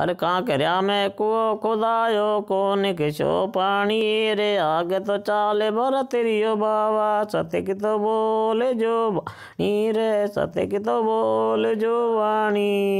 अरे कहाँ करया मैं कुओ खुदायो कोन खिचो पानी रे आगे तो चाले भर तेरियो बाबा सत्य की तो बोल जो वाणी रे सत्य की तो बोल जो वाणी